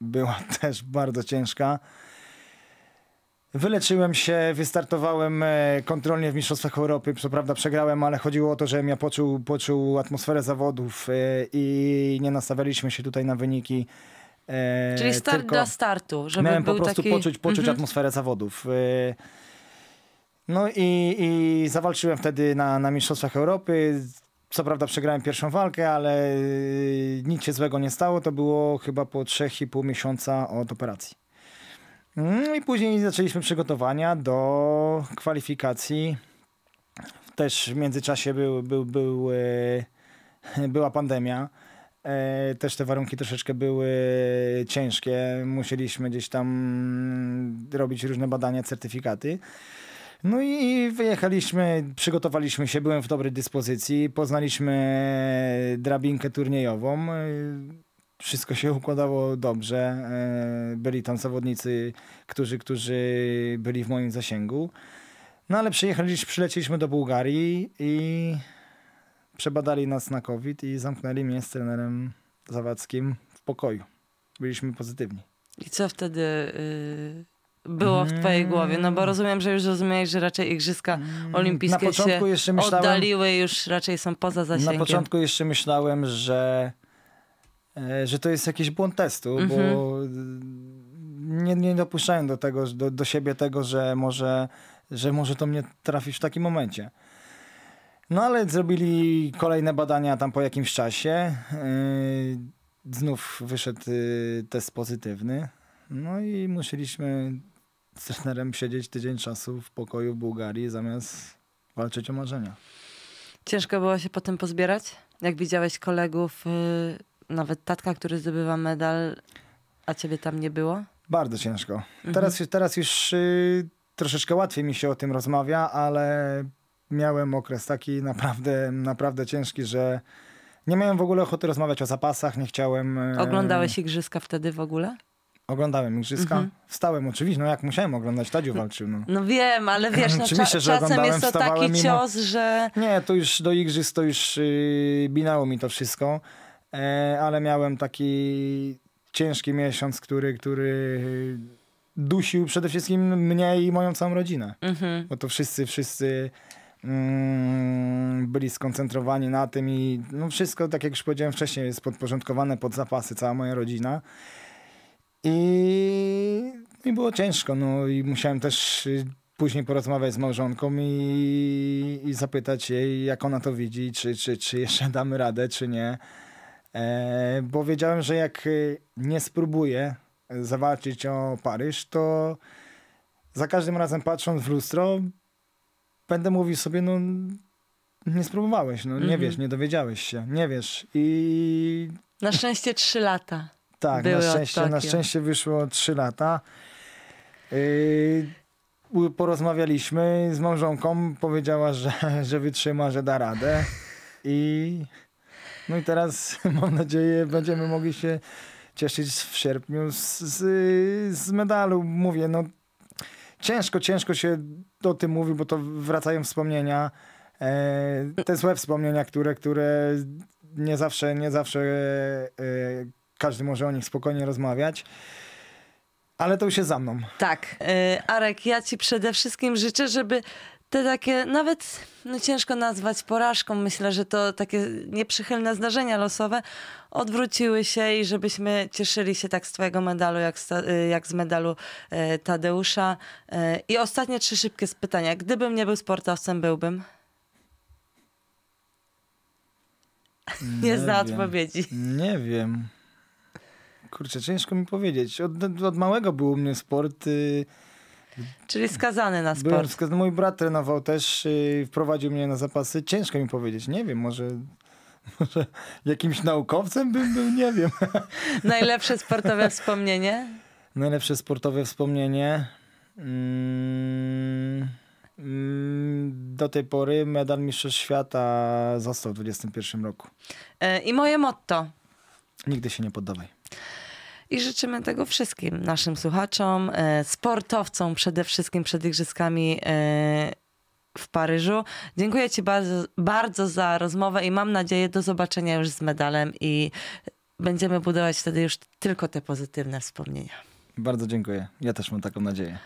S2: była też bardzo ciężka. Wyleczyłem się, wystartowałem e, kontrolnie w Mistrzostwach Europy. Co prawda przegrałem, ale chodziło o to, żebym ja poczuł, poczuł atmosferę zawodów e, i nie nastawialiśmy się tutaj na wyniki. E, Czyli start dla startu, żeby Miałem był po prostu taki... poczuć, poczuć mm -hmm. atmosferę zawodów. E, no i, i zawalczyłem wtedy na, na Mistrzostwach Europy. Co prawda przegrałem pierwszą walkę, ale e, nic się złego nie stało. To było chyba po 3,5 miesiąca od operacji. No i później zaczęliśmy przygotowania do kwalifikacji. Też w międzyczasie był, był, był, e, była pandemia. E, też te warunki troszeczkę były ciężkie. Musieliśmy gdzieś tam mm, robić różne badania, certyfikaty. No i wyjechaliśmy, przygotowaliśmy się, byłem w dobrej dyspozycji, poznaliśmy drabinkę turniejową. E, wszystko się układało dobrze. E, byli tam zawodnicy, którzy, którzy byli w moim zasięgu. No ale przyjechaliśmy, przylecieliśmy do Bułgarii i przebadali nas na COVID i zamknęli mnie z trenerem Zawadzkim w pokoju. Byliśmy pozytywni.
S1: I co wtedy y, było w mm. twojej głowie? No bo rozumiem, że już rozumiałeś, że raczej igrzyska mm. olimpijskie się myślałem, oddaliły, już raczej są poza zasięgiem. Na początku
S2: jeszcze myślałem, że, e, że to jest jakiś błąd testu, mm -hmm. bo mhm. nie, nie dopuszczałem do tego, do, do siebie tego, że może, że może to mnie trafi w takim momencie. No ale zrobili kolejne badania tam po jakimś czasie. Yy, znów wyszedł yy, test pozytywny. No i musieliśmy z trenerem siedzieć tydzień czasu w pokoju w Bułgarii zamiast walczyć o marzenia.
S1: Ciężko było się potem pozbierać? Jak widziałeś kolegów, yy, nawet tatka, który zdobywa medal, a ciebie tam nie było?
S2: Bardzo ciężko. Mhm. Teraz, teraz już troszeczkę łatwiej mi się o tym rozmawia, ale miałem okres taki naprawdę, naprawdę ciężki, że nie miałem w ogóle ochoty rozmawiać o zapasach, nie chciałem. E, Oglądałeś igrzyska wtedy w ogóle? Oglądałem igrzyska. Mhm. Wstałem oczywiście, no jak musiałem oglądać, Tadziu no. walczył. No,
S1: no wiem, ale wiesz, no, oczywiście, że czasem jest to taki mimo... cios, że...
S2: Nie, to już do igrzysk to już yy, binało mi to wszystko, e, ale miałem taki ciężki miesiąc, który, który dusił przede wszystkim mnie i moją całą rodzinę. Mhm. Bo to wszyscy, wszyscy Mm, byli skoncentrowani na tym i no wszystko, tak jak już powiedziałem wcześniej, jest podporządkowane pod zapasy, cała moja rodzina. I, no i było ciężko, no i musiałem też y, później porozmawiać z małżonką i, i zapytać jej, jak ona to widzi, czy, czy, czy jeszcze damy radę, czy nie. E, bo wiedziałem, że jak y, nie spróbuję zawalczyć o Paryż, to za każdym razem patrząc w lustro, będę mówił sobie, no nie spróbowałeś, no nie mm -hmm. wiesz, nie dowiedziałeś się, nie wiesz i... Na szczęście
S1: trzy lata.
S2: Tak, na szczęście, na szczęście wyszło trzy lata. Yy, porozmawialiśmy z małżonką, powiedziała, że, że wytrzyma, że da radę i... No i teraz mam nadzieję, będziemy mogli się cieszyć w sierpniu z, z, z medalu. Mówię, no ciężko, ciężko się o tym mówił, bo to wracają wspomnienia. E, te złe wspomnienia, które, które nie zawsze, nie zawsze e, każdy może o nich spokojnie rozmawiać. Ale to już jest za mną. Tak.
S1: E, Arek, ja ci przede wszystkim życzę, żeby te takie, nawet no ciężko nazwać porażką, myślę, że to takie nieprzychylne zdarzenia losowe odwróciły się i żebyśmy cieszyli się tak z Twojego medalu, jak z, y, jak z medalu y, Tadeusza. Y, I ostatnie trzy szybkie pytania. Gdybym nie był sportowcem, byłbym?
S2: Nie, nie zna wiem. odpowiedzi. Nie wiem. Kurczę, ciężko mi powiedzieć. Od, od małego był u mnie sport. Y
S1: Czyli skazany na sport. Byłem
S2: skazany. Mój brat trenował też, yy, wprowadził mnie na zapasy. Ciężko mi powiedzieć, nie wiem, może... Może jakimś naukowcem bym był, nie wiem.
S1: Najlepsze sportowe wspomnienie?
S2: Najlepsze sportowe wspomnienie. Mm, mm, do tej pory medal Mistrzostw Świata został w 2021 roku.
S1: E, I moje motto. Nigdy się nie poddawaj. I życzymy tego wszystkim naszym słuchaczom, e, sportowcom przede wszystkim przed igrzyskami e, w Paryżu. Dziękuję Ci bardzo, bardzo za rozmowę i mam nadzieję do zobaczenia już z medalem i będziemy budować wtedy już tylko te pozytywne wspomnienia.
S2: Bardzo dziękuję. Ja też mam taką nadzieję.